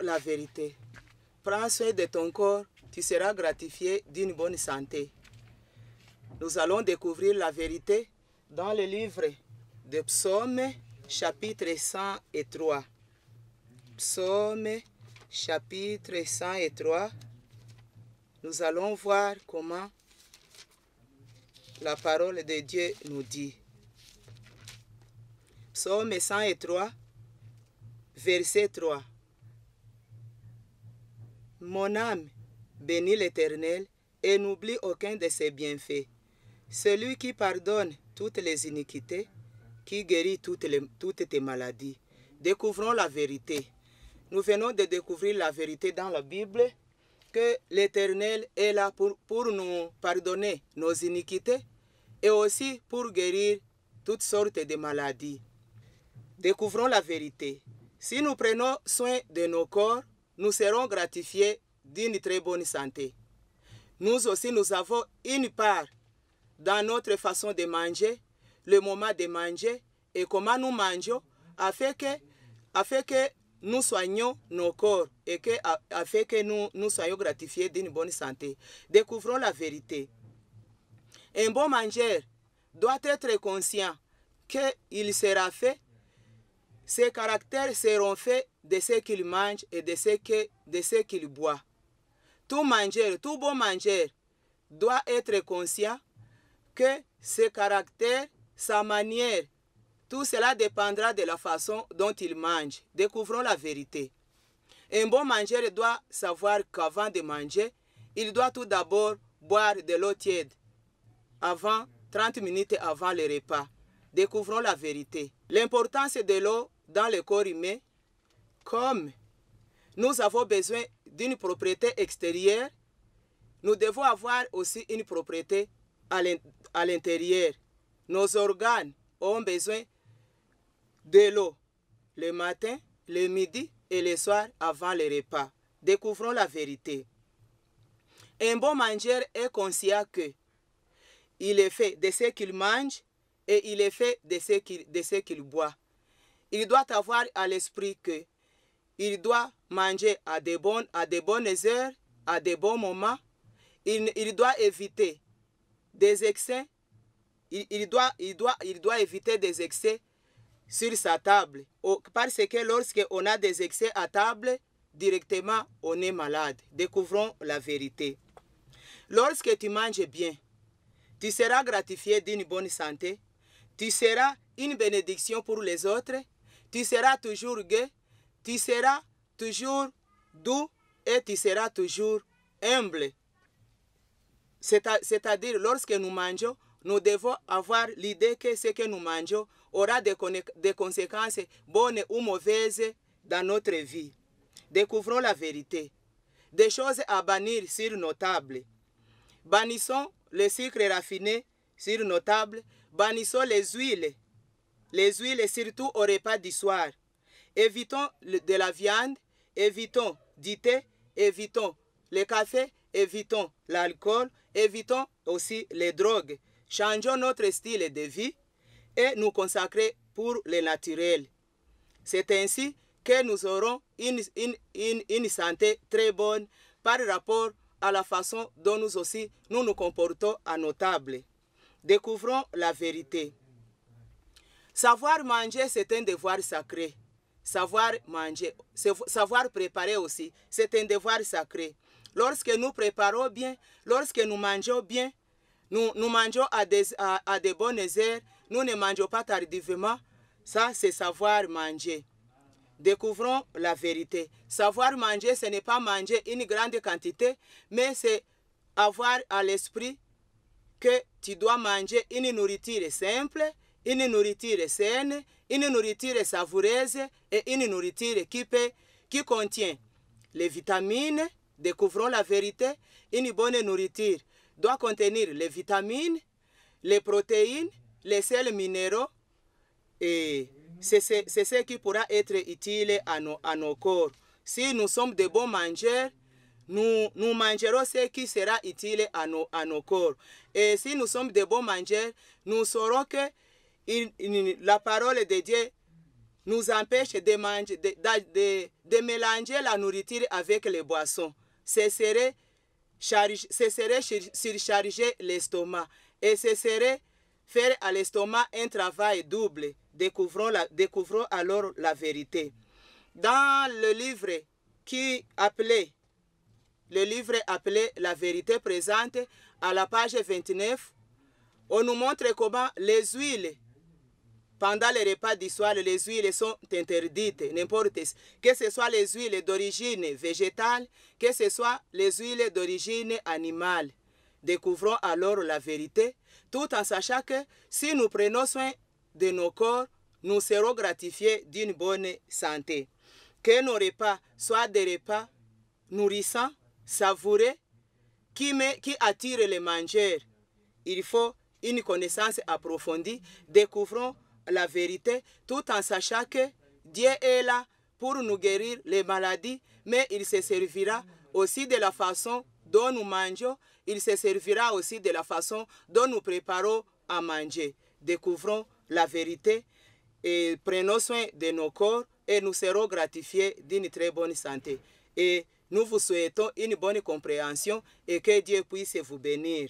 la vérité. Prends soin de ton corps, tu seras gratifié d'une bonne santé. Nous allons découvrir la vérité dans le livre de Psaume, chapitre 103. Psaume, chapitre 103. Nous allons voir comment la parole de Dieu nous dit. Psaume 103, verset 3. Mon âme, bénis l'Éternel et n'oublie aucun de ses bienfaits. Celui qui pardonne toutes les iniquités, qui guérit toutes, toutes tes maladies. Découvrons la vérité. Nous venons de découvrir la vérité dans la Bible, que l'Éternel est là pour, pour nous pardonner nos iniquités et aussi pour guérir toutes sortes de maladies. Découvrons la vérité. Si nous prenons soin de nos corps, nous serons gratifiés d'une très bonne santé. Nous aussi, nous avons une part dans notre façon de manger, le moment de manger et comment nous mangeons, afin que, afin que nous soignons nos corps et que, afin que nous, nous soyons gratifiés d'une bonne santé. Découvrons la vérité. Un bon mangeur doit être conscient qu'il sera fait ses caractères seront faits de ce qu'il mange et de ce que, de qu'il boit. Tout mangeur, tout bon mangeur doit être conscient que ses caractères, sa manière, tout cela dépendra de la façon dont il mange. Découvrons la vérité. Un bon mangeur doit savoir qu'avant de manger, il doit tout d'abord boire de l'eau tiède, avant 30 minutes avant le repas. Découvrons la vérité. L'importance de l'eau dans le corps humain, comme nous avons besoin d'une propriété extérieure, nous devons avoir aussi une propriété à l'intérieur. Nos organes ont besoin de l'eau le matin, le midi et le soir avant le repas. Découvrons la vérité. Un bon mangeur est conscient que il est fait de ce qu'il mange et il est fait de ce qu'il boit il doit avoir à l'esprit que il doit manger à de bonnes, à des bonnes heures, à de bons moments. Il, doit éviter des excès. Il, doit, il, doit, il doit éviter des excès sur sa table. Oh, parce que lorsque on a des excès à table, directement, on est malade. Découvrons la vérité. Lorsque tu manges bien, tu seras gratifié d'une bonne santé. Tu seras une bénédiction pour les autres tu seras toujours gai, tu seras toujours doux et tu seras toujours humble. C'est-à-dire, lorsque nous mangeons, nous devons avoir l'idée que ce que nous mangeons aura des, des conséquences bonnes ou mauvaises dans notre vie. Découvrons la vérité. Des choses à bannir sur nos tables. Bannissons les sucres raffinés sur nos tables. Bannissons les huiles les huiles et surtout au repas du soir. Évitons de la viande, évitons du thé, évitons le café, évitons l'alcool, évitons aussi les drogues. Changeons notre style de vie et nous consacrer pour le naturel. C'est ainsi que nous aurons une, une, santé très bonne par rapport à la façon dont nous aussi nous nous comportons à nos tables. Découvrons la vérité. Savoir manger, c'est un devoir sacré. Savoir manger, savoir préparer aussi, c'est un devoir sacré. Lorsque nous préparons bien, lorsque nous mangeons bien, nous, nous mangeons à des, à des bonnes heures, nous ne mangeons pas tardivement. Ça, c'est savoir manger. Découvrons la vérité. Savoir manger, ce n'est pas manger une grande quantité, mais c'est avoir à l'esprit que tu dois manger une nourriture simple, une nourriture saine, une nourriture savoureuse et une nourriture qui, qui contient les vitamines, découvrons la vérité, une bonne nourriture doit contenir les vitamines, les protéines, les sels minéraux et c'est ce qui pourra être utile à nos, à nos corps. Si nous sommes de bons mangeurs, nous, nous mangerons ce qui sera utile à nos, à nos corps. Et si nous sommes de bons mangeurs, nous saurons que la parole de Dieu nous empêche de, manger, mélanger la nourriture avec les boissons. Ce serait, surcharger l'estomac et ce serait faire à l'estomac un travail double. Découvrons, alors la vérité. Dans le livre qui appelait, le livre appelé La vérité présente, à la page 29, on nous montre comment les huiles pendant les repas du soir, les huiles sont interdites, n'importe, que ce soit les huiles d'origine végétale, que ce soit les huiles d'origine animale. Découvrons alors la vérité, tout en sachant que si nous prenons soin de nos corps, nous serons gratifiés d'une bonne santé. Que nos repas soient des repas nourrissants, savoureux, qui, qui attirent les mangeurs. Il faut une connaissance approfondie. Découvrons la vérité, tout en sachant que Dieu est là pour nous guérir les maladies, mais il se servira aussi de la façon dont nous mangeons, il se servira aussi de la façon dont nous préparons à manger. Découvrons la vérité et prenons soin de nos corps et nous serons gratifiés d'une très bonne santé. Et nous vous souhaitons une bonne compréhension et que Dieu puisse vous bénir.